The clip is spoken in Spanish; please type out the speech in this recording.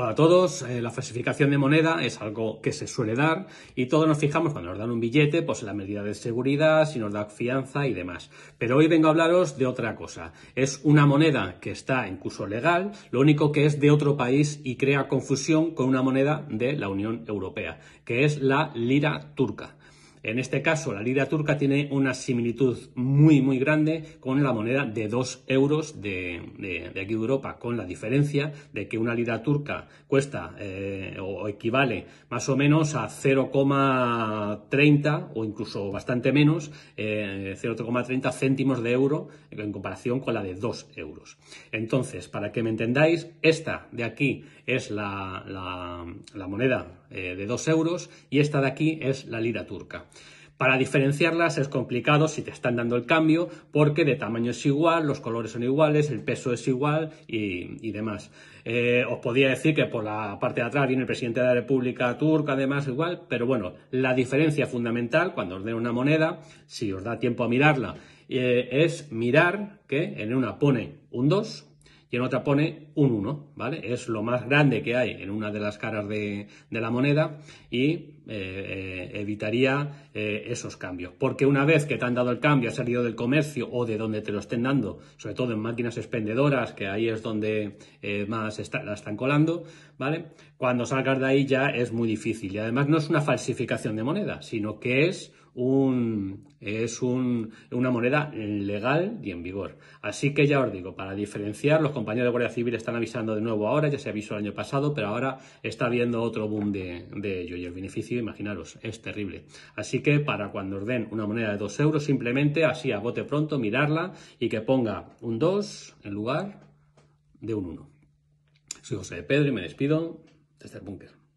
Hola a todos, eh, la falsificación de moneda es algo que se suele dar y todos nos fijamos cuando nos dan un billete, pues en la medida de seguridad, si nos da fianza y demás. Pero hoy vengo a hablaros de otra cosa. Es una moneda que está en curso legal, lo único que es de otro país y crea confusión con una moneda de la Unión Europea, que es la lira turca. En este caso, la lira turca tiene una similitud muy, muy grande con la moneda de 2 euros de, aquí de Europa, con la diferencia de que una lira turca cuesta eh, o equivale más o menos a 0,30 o incluso bastante menos, 0,30 eh, céntimos de euro en comparación con la de 2 euros. Entonces, para que me entendáis, esta de aquí es la, moneda eh, de 2 euros y esta de aquí es la lira turca. Para diferenciarlas es complicado si te están dando el cambio porque de tamaño es igual, los colores son iguales, el peso es igual y, demás. Eh, os podría decir que por la parte de atrás viene el presidente de la República Turca, además igual, pero bueno, la diferencia fundamental cuando os den una moneda, si os da tiempo a mirarla, eh, es mirar que en una pone un 2, y en otra pone un 1, ¿vale? Es lo más grande que hay en una de las caras de, de la moneda y eh, eh, evitaría eh, esos cambios. Porque una vez que te han dado el cambio, has salido del comercio o de donde te lo estén dando, sobre todo en máquinas expendedoras, que ahí es donde más la están colando, ¿vale? Cuando salgas de ahí ya es muy difícil. Y además no es una falsificación de moneda, sino que es un, es una moneda legal y en vigor. Así que ya os digo, para diferenciar, los compañeros de Guardia Civil están avisando de nuevo ahora, ya se avisó el año pasado, pero ahora está habiendo otro boom de, de y el beneficio imaginaros, es terrible. Así que para cuando os den una moneda de 2 euros, simplemente así a bote pronto, mirarla y que ponga un 2 en lugar de un 1. Soy José de Pedro y me despido desde el este búnker.